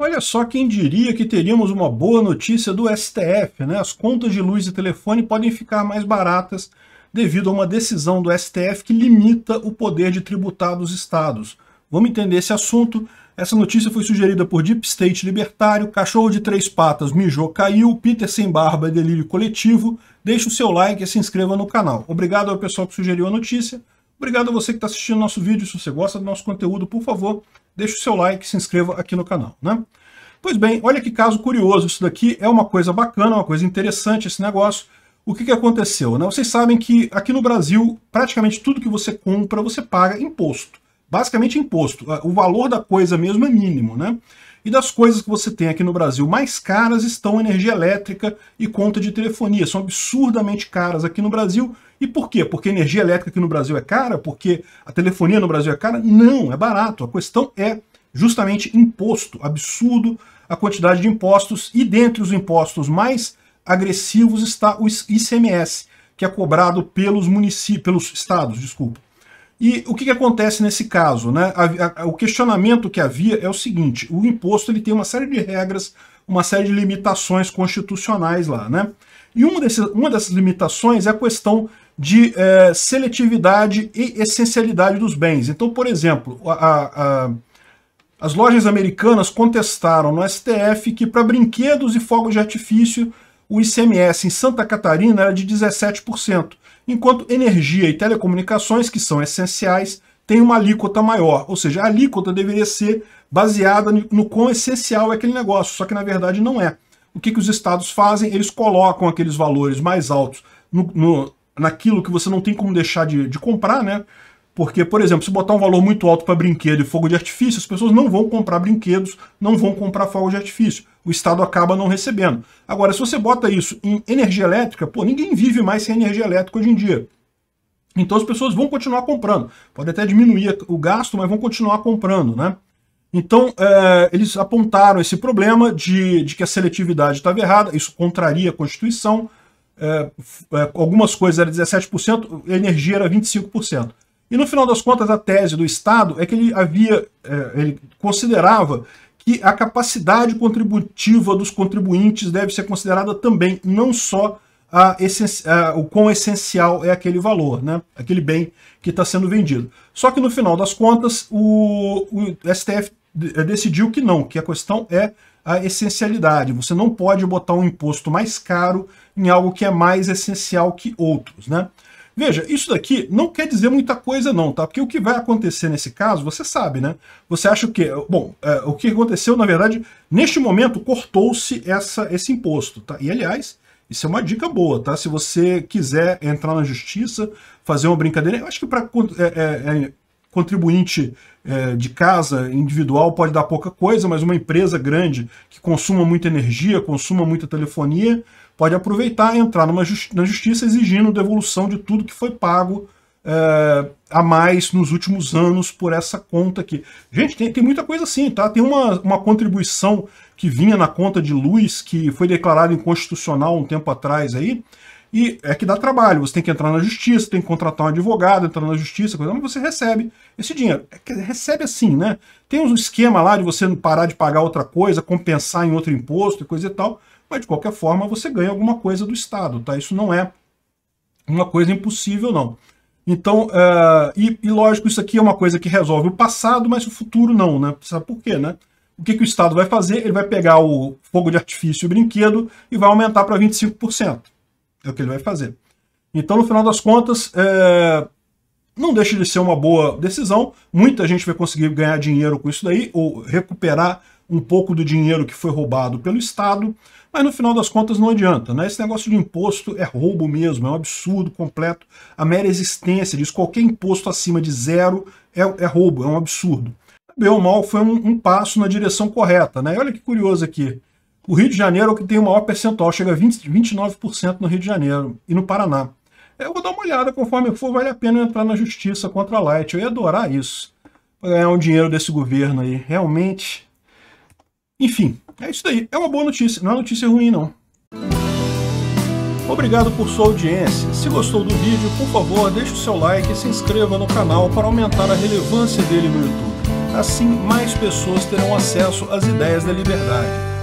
Olha só quem diria que teríamos uma boa notícia do STF, né? As contas de luz e telefone podem ficar mais baratas devido a uma decisão do STF que limita o poder de tributar dos estados. Vamos entender esse assunto. Essa notícia foi sugerida por Deep State Libertário, Cachorro de Três Patas mijou caiu, Peter sem barba e delírio coletivo. Deixe o seu like e se inscreva no canal. Obrigado ao pessoal que sugeriu a notícia. Obrigado a você que está assistindo nosso vídeo. Se você gosta do nosso conteúdo, por favor, deixe o seu like e se inscreva aqui no canal. Né? Pois bem, olha que caso curioso. Isso daqui é uma coisa bacana, uma coisa interessante esse negócio. O que, que aconteceu? Né? Vocês sabem que aqui no Brasil, praticamente tudo que você compra, você paga imposto. Basicamente imposto. Ah, o valor da coisa mesmo é mínimo. Né? E das coisas que você tem aqui no Brasil mais caras estão energia elétrica e conta de telefonia. São absurdamente caras aqui no Brasil e por quê? Porque energia elétrica aqui no Brasil é cara? Porque a telefonia no Brasil é cara? Não, é barato. A questão é justamente imposto. Absurdo a quantidade de impostos. E dentre os impostos mais agressivos está o ICMS, que é cobrado pelos municípios, pelos estados, desculpa. E o que, que acontece nesse caso? Né? A, a, o questionamento que havia é o seguinte: o imposto ele tem uma série de regras, uma série de limitações constitucionais lá, né? E uma, desses, uma dessas limitações é a questão de é, seletividade e essencialidade dos bens. Então, por exemplo, a, a, as lojas americanas contestaram no STF que para brinquedos e fogos de artifício o ICMS em Santa Catarina era de 17%, enquanto energia e telecomunicações, que são essenciais, tem uma alíquota maior. Ou seja, a alíquota deveria ser baseada no, no quão essencial é aquele negócio, só que na verdade não é. O que, que os estados fazem? Eles colocam aqueles valores mais altos no, no, naquilo que você não tem como deixar de, de comprar, né? Porque, por exemplo, se botar um valor muito alto para brinquedo e fogo de artifício, as pessoas não vão comprar brinquedos, não vão comprar fogo de artifício. O Estado acaba não recebendo. Agora, se você bota isso em energia elétrica, pô, ninguém vive mais sem energia elétrica hoje em dia. Então as pessoas vão continuar comprando. Pode até diminuir o gasto, mas vão continuar comprando, né? Então, é, eles apontaram esse problema de, de que a seletividade estava errada, isso contraria a Constituição, é, é, algumas coisas era 17%, energia era 25%. E no final das contas, a tese do Estado é que ele havia, é, ele considerava que a capacidade contributiva dos contribuintes deve ser considerada também, não só a a, o quão essencial é aquele valor, né? aquele bem que está sendo vendido. Só que no final das contas, o, o STF é, decidiu que não, que a questão é a essencialidade. Você não pode botar um imposto mais caro em algo que é mais essencial que outros, né? Veja, isso daqui não quer dizer muita coisa não, tá? Porque o que vai acontecer nesse caso, você sabe, né? Você acha que, Bom, é, o que aconteceu, na verdade, neste momento cortou-se esse imposto, tá? E, aliás, isso é uma dica boa, tá? Se você quiser entrar na justiça, fazer uma brincadeira, eu acho que para é, é, é contribuinte é, de casa individual pode dar pouca coisa, mas uma empresa grande que consuma muita energia, consuma muita telefonia, pode aproveitar e entrar numa justi na justiça exigindo devolução de tudo que foi pago é, a mais nos últimos anos por essa conta aqui. Gente, tem, tem muita coisa assim, tá? Tem uma, uma contribuição que vinha na conta de luz, que foi declarada inconstitucional um tempo atrás aí, e é que dá trabalho, você tem que entrar na justiça, tem que contratar um advogado, entrar na justiça, coisa, mas você recebe esse dinheiro. É recebe assim, né? Tem um esquema lá de você parar de pagar outra coisa, compensar em outro imposto e coisa e tal, mas de qualquer forma você ganha alguma coisa do Estado, tá? Isso não é uma coisa impossível, não. Então, uh, e, e, lógico, isso aqui é uma coisa que resolve o passado, mas o futuro não, né? Sabe por quê, né? O que, que o Estado vai fazer? Ele vai pegar o fogo de artifício e o brinquedo e vai aumentar para 25%. É o que ele vai fazer. Então, no final das contas, é... não deixa de ser uma boa decisão. Muita gente vai conseguir ganhar dinheiro com isso daí, ou recuperar um pouco do dinheiro que foi roubado pelo Estado, mas no final das contas não adianta, né? Esse negócio de imposto é roubo mesmo, é um absurdo completo. A mera existência disso, qualquer imposto acima de zero é, é roubo, é um absurdo. Bem ou mal foi um, um passo na direção correta, né? E olha que curioso aqui. O Rio de Janeiro é o que tem o maior percentual, chega a 20, 29% no Rio de Janeiro e no Paraná. Eu vou dar uma olhada, conforme for, vale a pena entrar na justiça contra a Light. Eu ia adorar isso, ganhar um dinheiro desse governo aí. Realmente. Enfim, é isso daí. É uma boa notícia, não é notícia ruim, não. Obrigado por sua audiência. Se gostou do vídeo, por favor, deixe o seu like e se inscreva no canal para aumentar a relevância dele no YouTube. Assim, mais pessoas terão acesso às ideias da liberdade